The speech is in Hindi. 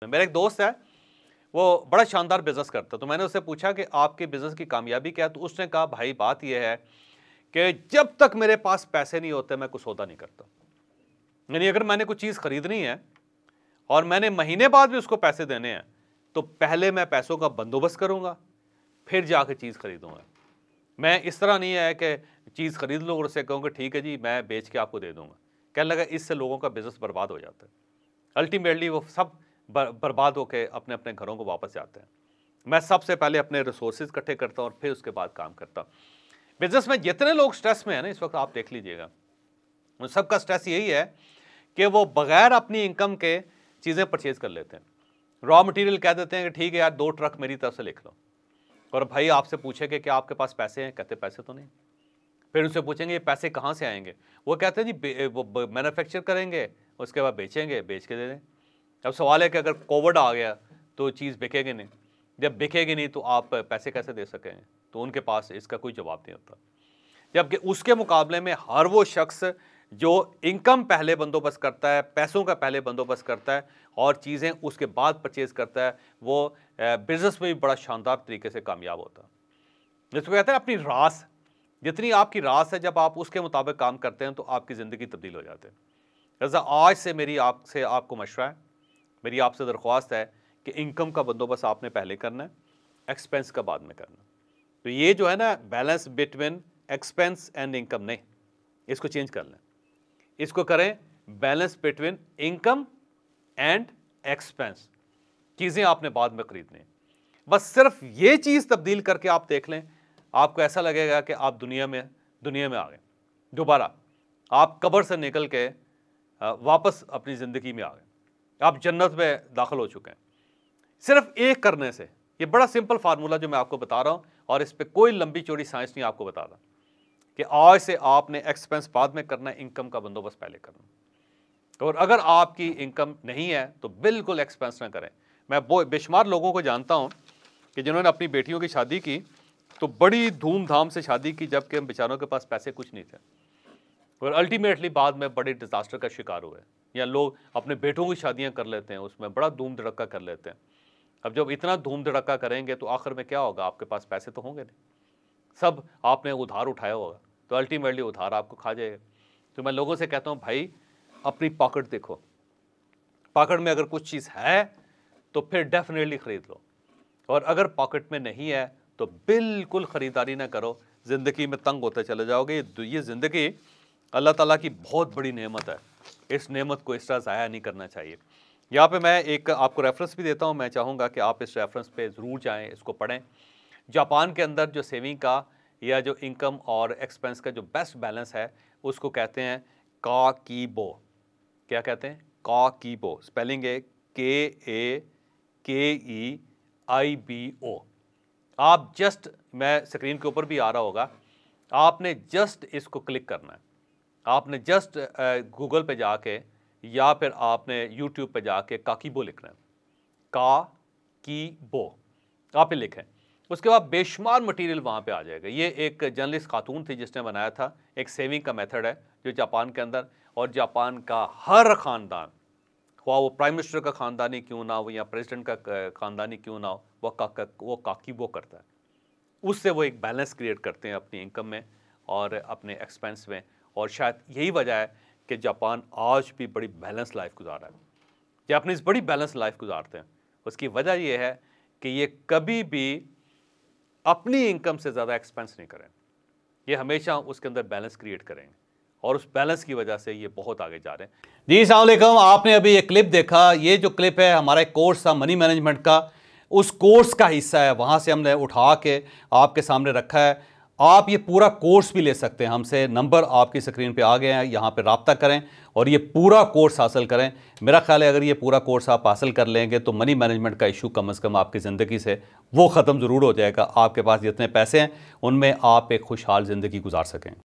तो मेरा एक दोस्त है वो बड़ा शानदार बिज़नेस करता है तो मैंने उससे पूछा कि आपके बिज़नेस की कामयाबी क्या है तो उसने कहा भाई बात यह है कि जब तक मेरे पास पैसे नहीं होते मैं कुछ सौदा नहीं करता यानी अगर मैंने कुछ चीज़ ख़रीदनी है और मैंने महीने बाद भी उसको पैसे देने हैं तो पहले मैं पैसों का बंदोबस्त करूँगा फिर जाके चीज़ ख़रीदूँगा मैं इस तरह नहीं है कि चीज़ ख़रीद लूँ और उससे कहूँगा ठीक है जी मैं बेच के आपको दे दूँगा कहने लगा इससे लोगों का बिज़नेस बर्बाद हो जाता है अल्टीमेटली वो सब बर, बर्बाद होकर अपने अपने घरों को वापस जाते हैं मैं सबसे पहले अपने रिसोर्स इकट्ठे करता हूँ और फिर उसके बाद काम करता हूँ बिजनेस में जितने लोग स्ट्रेस में हैं ना इस वक्त आप देख लीजिएगा उन सबका स्ट्रेस यही है कि वो बगैर अपनी इनकम के चीज़ें परचेज़ कर लेते हैं रॉ मटेरियल कह देते हैं कि ठीक है यार दो ट्रक मेरी तरफ से लिख लो और भाई आपसे पूछेंगे क्या आपके पास पैसे हैं कहते पैसे तो नहीं फिर उनसे पूछेंगे ये पैसे कहाँ से आएंगे वो कहते हैं जी वो मैनुफेक्चर करेंगे उसके बाद बेचेंगे बेच के दे दें अब सवाल है कि अगर कोविड आ गया तो चीज़ बिकेगी नहीं जब बिकेगी नहीं तो आप पैसे कैसे दे सकें तो उनके पास इसका कोई जवाब नहीं होता जबकि उसके मुकाबले में हर वो शख्स जो इनकम पहले बंदोबस्त करता है पैसों का पहले बंदोबस्त करता है और चीज़ें उसके बाद परचेज़ करता है वो बिज़नेस में भी बड़ा शानदार तरीके से कामयाब होता है जिसको कहते हैं अपनी रास जितनी आपकी रास है जब आप उसके मुताबिक काम करते हैं तो आपकी ज़िंदगी तब्दील हो जाती है लिजा आज से मेरी आपसे आपको मशवरा है मेरी आपसे दरख्वास्त है कि इनकम का बंदोबस्त आपने पहले करना है एक्सपेंस का बाद में करना तो ये जो है ना balance between expense and income नहीं इसको चेंज कर लें इसको करें balance between income and expense चीज़ें आपने बाद में खरीदनी बस सिर्फ ये चीज़ तब्दील करके आप देख लें आपको ऐसा लगेगा कि आप दुनिया में दुनिया में आ गए दोबारा आप कब्र से निकल के वापस अपनी ज़िंदगी में आ गए आप जन्नत में दाखिल हो चुके हैं सिर्फ एक करने से ये बड़ा सिंपल फार्मूला जो मैं आपको बता रहा हूँ और इस पर कोई लंबी चौड़ी साइंस नहीं आपको बता रहा कि आज से आपने एक्सपेंस बाद में करना है इनकम का बंदोबस्त पहले करना तो और अगर आपकी इनकम नहीं है तो बिल्कुल एक्सपेंस ना करें मैं वो बेशुमार लोगों को जानता हूँ कि जिन्होंने अपनी बेटियों की शादी की तो बड़ी धूमधाम से शादी की जबकि हम बेचारों के पास पैसे कुछ नहीं थे और अल्टीमेटली बाद में बड़े डिज़ास्टर का शिकार हुए या लोग अपने बेटों की शादियां कर लेते हैं उसमें बड़ा धूम धड़का कर लेते हैं अब जब इतना धूम धड़का करेंगे तो आखिर में क्या होगा आपके पास पैसे तो होंगे नहीं सब आपने उधार उठाया होगा तो अल्टीमेटली उधार आपको खा जाएगा तो मैं लोगों से कहता हूँ भाई अपनी पॉकेट देखो पॉकेट में अगर कुछ चीज़ है तो फिर डेफिनेटली ख़रीद लो और अगर पॉकेट में नहीं है तो बिल्कुल ख़रीदारी ना करो ज़िंदगी में तंग होते चले जाओगे ये ज़िंदगी अल्लाह ताला की बहुत बड़ी नेमत है इस नेमत को इस तरह ज़ाया नहीं करना चाहिए यहाँ पे मैं एक आपको रेफरेंस भी देता हूँ मैं चाहूँगा कि आप इस रेफरेंस पे ज़रूर जाएँ इसको पढ़ें जापान के अंदर जो सेविंग का या जो इनकम और एक्सपेंस का जो बेस्ट बैलेंस है उसको कहते हैं का की बो क्या कहते हैं का की बो स्पेलिंग है के ए के ई आई बी ओ आप जस्ट मैं स्क्रीन के ऊपर भी आ रहा होगा आपने जस्ट इसको क्लिक करना है आपने जस्ट गूगल पे जाके या फिर आपने यूट्यूब पे जाके काकीबो लिखना है का की बो आप ही लिखें उसके बाद बेशुमार मटेरियल वहाँ पे आ जाएगा ये एक जर्नलिस्ट खातून थी जिसने बनाया था एक सेविंग का मेथड है जो जापान के अंदर और जापान का हर ख़ानदान हुआ वो प्राइम मिनिस्टर का खानदानी क्यों ना हो या प्रेसिडेंट का खानदानी क्यों ना हो वह का, का, वो काकी वो करता है उससे वो एक बैलेंस क्रिएट करते हैं अपनी इनकम में और अपने एक्सपेंस में और शायद यही वजह है कि जापान आज भी बड़ी बैलेंस लाइफ गुजार रहा है जापानीज बड़ी बैलेंस लाइफ गुजारते हैं उसकी वजह यह है कि ये कभी भी अपनी इनकम से ज़्यादा एक्सपेंस नहीं करें ये हमेशा उसके अंदर बैलेंस क्रिएट करेंगे और उस बैलेंस की वजह से ये बहुत आगे जा रहे हैं जी सलामकम आपने अभी ये क्लिप देखा ये जो क्लिप है हमारा एक कोर्स था मनी मैनेजमेंट का उस कोर्स का हिस्सा है वहाँ से हमने उठा के आपके सामने रखा है आप ये पूरा कोर्स भी ले सकते हैं हमसे नंबर आपकी स्क्रीन पे आ गए हैं यहाँ पे रबता करें और ये पूरा कोर्स हासिल करें मेरा ख्याल है अगर ये पूरा कोर्स आप हासिल कर लेंगे तो मनी मैनेजमेंट का इशू कम अज़ कम आपकी ज़िंदगी से वो ख़त्म ज़रूर हो जाएगा आपके पास जितने पैसे हैं उनमें आप एक खुशहाल ज़िंदगी गुजार सकें